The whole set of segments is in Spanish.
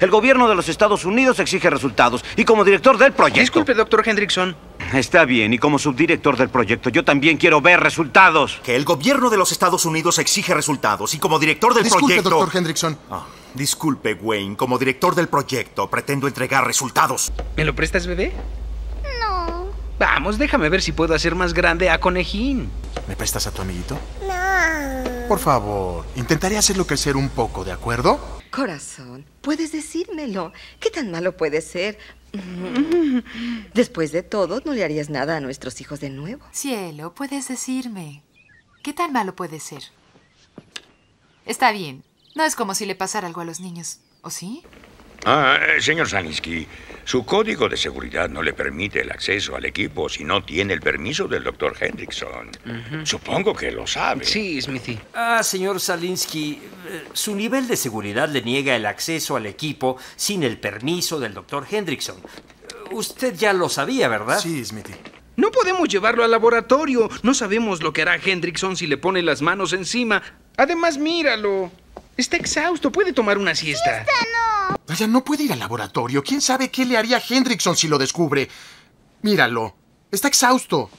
El gobierno de los Estados Unidos exige resultados y como director del proyecto... Disculpe, doctor Hendrickson. Está bien, y como subdirector del proyecto, yo también quiero ver resultados. Que el gobierno de los Estados Unidos exige resultados y como director del proyecto... Disculpe, doctor Hendrickson. Ah, disculpe, Wayne. Como director del proyecto, pretendo entregar resultados. ¿Me lo prestas, bebé? No. Vamos, déjame ver si puedo hacer más grande a Conejín. ¿Me prestas a tu amiguito? No. Por favor, intentaré hacerlo crecer un poco, ¿de acuerdo? Corazón, puedes decírmelo. ¿Qué tan malo puede ser? Después de todo, no le harías nada a nuestros hijos de nuevo. Cielo, puedes decirme. ¿Qué tan malo puede ser? Está bien. No es como si le pasara algo a los niños, ¿o sí? Ah, eh, señor Salinsky, su código de seguridad no le permite el acceso al equipo si no tiene el permiso del doctor Hendrickson. Supongo que lo sabe. Sí, Smithy. Ah, señor Salinsky, eh, su nivel de seguridad le niega el acceso al equipo sin el permiso del doctor Hendrickson. Usted ya lo sabía, ¿verdad? Sí, Smithy. No podemos llevarlo al laboratorio. No sabemos lo que hará Hendrickson si le pone las manos encima. Además, míralo. Está exhausto. Puede tomar una siesta. ¡Siesta no! Vaya, no puede ir al laboratorio. ¿Quién sabe qué le haría a Hendrickson si lo descubre? Míralo. Está exhausto.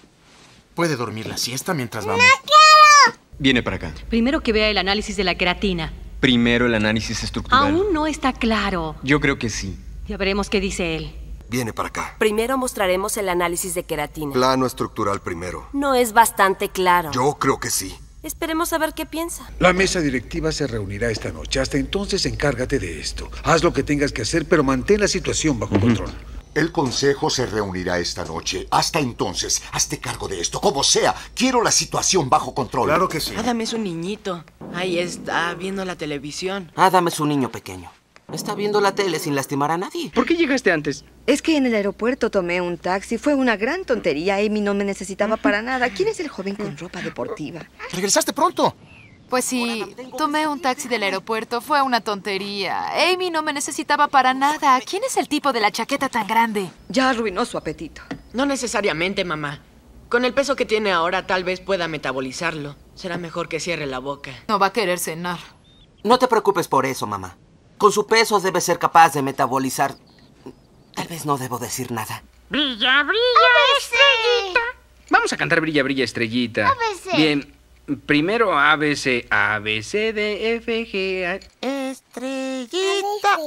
Puede dormir la siesta mientras vamos. ¡No quiero! Viene para acá. Primero que vea el análisis de la queratina Primero el análisis estructural. Aún no está claro. Yo creo que sí. Ya veremos qué dice él. Viene para acá. Primero mostraremos el análisis de queratina. Plano estructural primero. No es bastante claro. Yo creo que sí. Esperemos a ver qué piensa. La mesa directiva se reunirá esta noche. Hasta entonces encárgate de esto. Haz lo que tengas que hacer, pero mantén la situación bajo control. El consejo se reunirá esta noche. Hasta entonces, hazte cargo de esto. Como sea, quiero la situación bajo control. Claro que sí. Adam es un niñito. Ahí está, viendo la televisión. Adam es un niño pequeño. Está viendo la tele sin lastimar a nadie. ¿Por qué llegaste antes? Es que en el aeropuerto tomé un taxi. Fue una gran tontería. Amy no me necesitaba para nada. ¿Quién es el joven con ropa deportiva? ¿Regresaste pronto? Pues sí, tomé un taxi del aeropuerto. Fue una tontería. Amy no me necesitaba para nada. ¿Quién es el tipo de la chaqueta tan grande? Ya arruinó su apetito. No necesariamente, mamá. Con el peso que tiene ahora, tal vez pueda metabolizarlo. Será mejor que cierre la boca. No va a querer cenar. No te preocupes por eso, mamá. Con su peso debe ser capaz de metabolizar Tal vez no debo decir nada. Brilla, brilla, estrellita. Vamos a cantar Brilla, brilla, estrellita. ABC. Bien, primero ABC, ABC, D, F, G, Estrellita.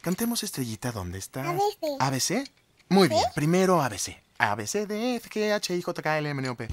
Cantemos estrellita, ¿dónde está? ABC. ¿ABC? Muy bien, primero ABC. ABC, D, F, G, H, I, J, K, L, M, N, O, P.